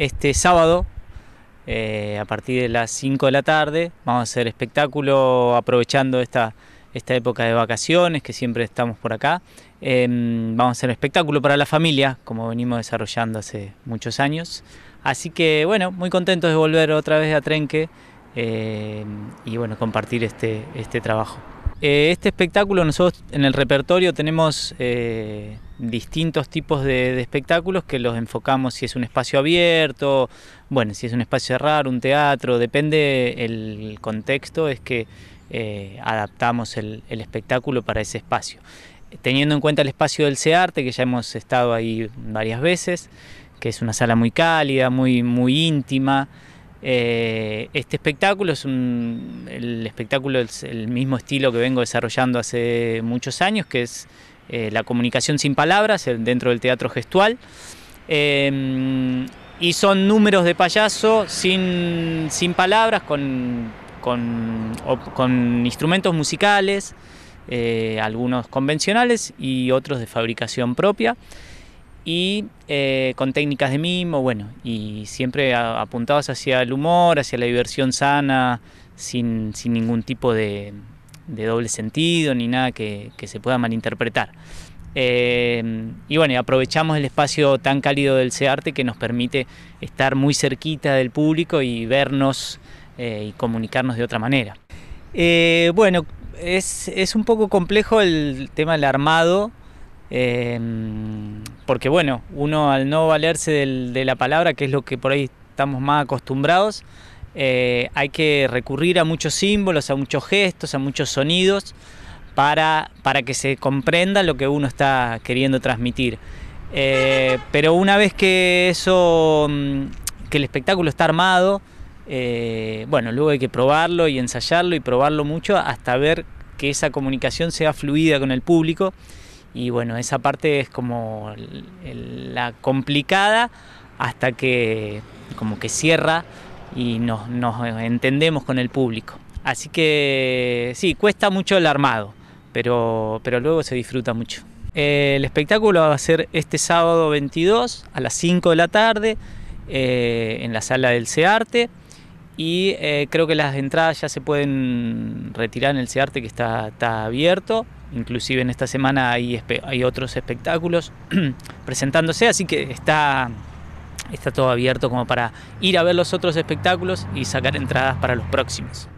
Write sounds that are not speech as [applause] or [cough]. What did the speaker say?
este sábado eh, a partir de las 5 de la tarde. Vamos a hacer espectáculo aprovechando esta, esta época de vacaciones que siempre estamos por acá. Em, vamos a hacer espectáculo para la familia, como venimos desarrollando hace muchos años. Así que bueno, muy contentos de volver otra vez a Trenque eh, y bueno, compartir este, este trabajo. Eh, este espectáculo nosotros en el repertorio tenemos eh, distintos tipos de, espectáculos que los enfocamos si es un espacio abierto, bueno, si es un espacio cerrado, un teatro, depende el contexto, es que eh, adaptamos el, espectáculo para ese espacio. Teniendo en cuenta el espacio del CEARTE, que ya hemos estado ahí varias veces, que es una sala muy cálida, muy, muy íntima, eh, este espectáculo es el espectáculo mismo estilo que vengo desarrollando hace muchos años, que es eh, la comunicación sin palabras eh, dentro del teatro gestual. Em, y son números de payaso sin, palabras, con, con instrumentos musicales, algunos convencionales y otros de fabricación propia y eh, con técnicas de mimo, bueno, y siempre apuntados hacia el humor, hacia la diversión sana, sin, ningún tipo de, doble sentido ni nada que, se pueda malinterpretar. Eh, y bueno, aprovechamos el espacio tan cálido del CEARTE que nos permite estar muy cerquita del público y vernos eh, y comunicarnos de otra manera. bueno, es, un poco complejo el tema del armado porque bueno, uno al no valerse de la palabra, que es lo que por ahí estamos más acostumbrados, eh, hay que recurrir a muchos símbolos, a muchos gestos, a muchos sonidos, para, que se comprenda lo que uno está queriendo transmitir. Eh, pero una vez que eso, mm, que el espectáculo está armado, eh, bueno, luego hay que probarlo y ensayarlo y probarlo mucho hasta ver que esa comunicación sea fluida con el público y bueno, esa parte es como la complicada hasta que como que cierra y nos, entendemos con el público. Así que sí, cuesta mucho el armado, pero, pero luego se disfruta mucho. el espectáculo va a ser este sábado 22 a las 5 de la tarde eh, en la sala del CEARTE. Y eh, creo que las entradas ya se pueden retirar en el CEARTE que está, abierto. Inclusive en esta semana hay, otros espectáculos [clears throat] presentándose, así que está, está todo abierto como para ir a ver los otros espectáculos y sacar entradas para los próximos.